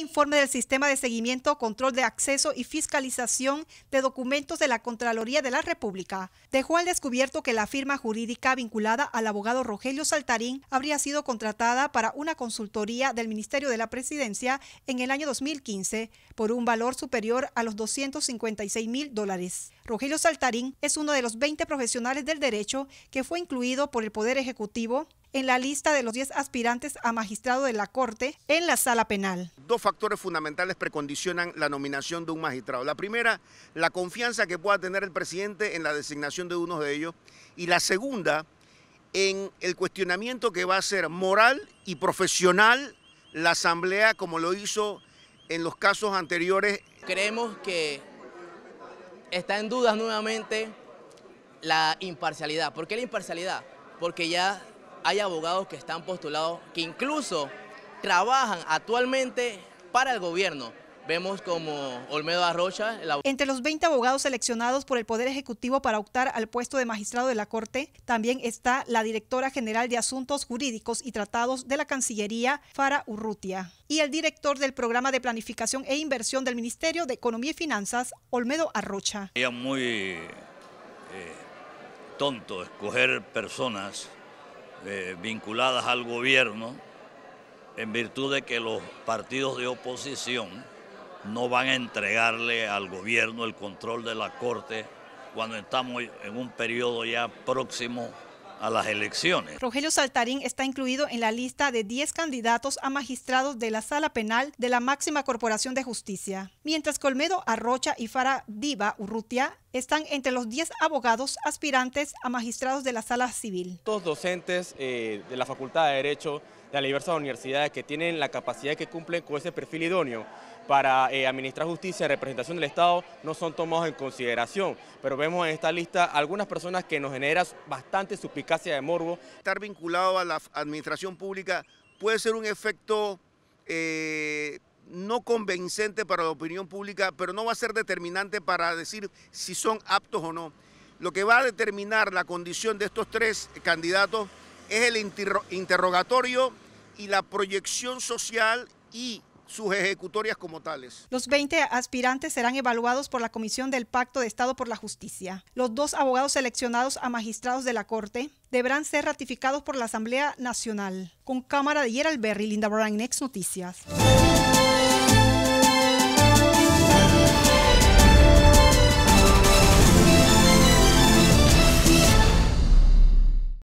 informe del Sistema de Seguimiento, Control de Acceso y Fiscalización de Documentos de la Contraloría de la República dejó al descubierto que la firma jurídica vinculada al abogado Rogelio Saltarín habría sido contratada para una consultoría del Ministerio de la Presidencia en el año 2015 por un valor superior a los 256 mil dólares. Rogelio Saltarín es uno de los 20 profesionales del derecho que fue incluido por el Poder Ejecutivo en la lista de los 10 aspirantes a magistrado de la Corte en la sala penal. Dos factores fundamentales precondicionan la nominación de un magistrado. La primera, la confianza que pueda tener el presidente en la designación de uno de ellos. Y la segunda, en el cuestionamiento que va a ser moral y profesional la Asamblea como lo hizo en los casos anteriores. Creemos que está en dudas nuevamente la imparcialidad. ¿Por qué la imparcialidad? Porque ya hay abogados que están postulados, que incluso trabajan actualmente para el gobierno. Vemos como Olmedo Arrocha... Entre los 20 abogados seleccionados por el Poder Ejecutivo para optar al puesto de magistrado de la Corte, también está la directora general de Asuntos Jurídicos y Tratados de la Cancillería, Fara Urrutia, y el director del Programa de Planificación e Inversión del Ministerio de Economía y Finanzas, Olmedo Arrocha. Era muy eh, tonto escoger personas eh, vinculadas al gobierno en virtud de que los partidos de oposición no van a entregarle al gobierno el control de la Corte cuando estamos en un periodo ya próximo a las elecciones. Rogelio Saltarín está incluido en la lista de 10 candidatos a magistrados de la Sala Penal de la Máxima Corporación de Justicia, mientras Colmedo Arrocha y Fara Diva Urrutia están entre los 10 abogados aspirantes a magistrados de la sala civil. Todos docentes eh, de la Facultad de Derecho de las diversas universidades que tienen la capacidad que cumplen con ese perfil idóneo para eh, administrar justicia y representación del Estado no son tomados en consideración, pero vemos en esta lista algunas personas que nos generan bastante suspicacia de morbo. Estar vinculado a la administración pública puede ser un efecto eh, no convincente para la opinión pública, pero no va a ser determinante para decir si son aptos o no. Lo que va a determinar la condición de estos tres candidatos es el interrogatorio y la proyección social y sus ejecutorias como tales. Los 20 aspirantes serán evaluados por la Comisión del Pacto de Estado por la Justicia. Los dos abogados seleccionados a magistrados de la Corte deberán ser ratificados por la Asamblea Nacional. Con cámara de Gerald Berry, Linda Bryan, Next Noticias.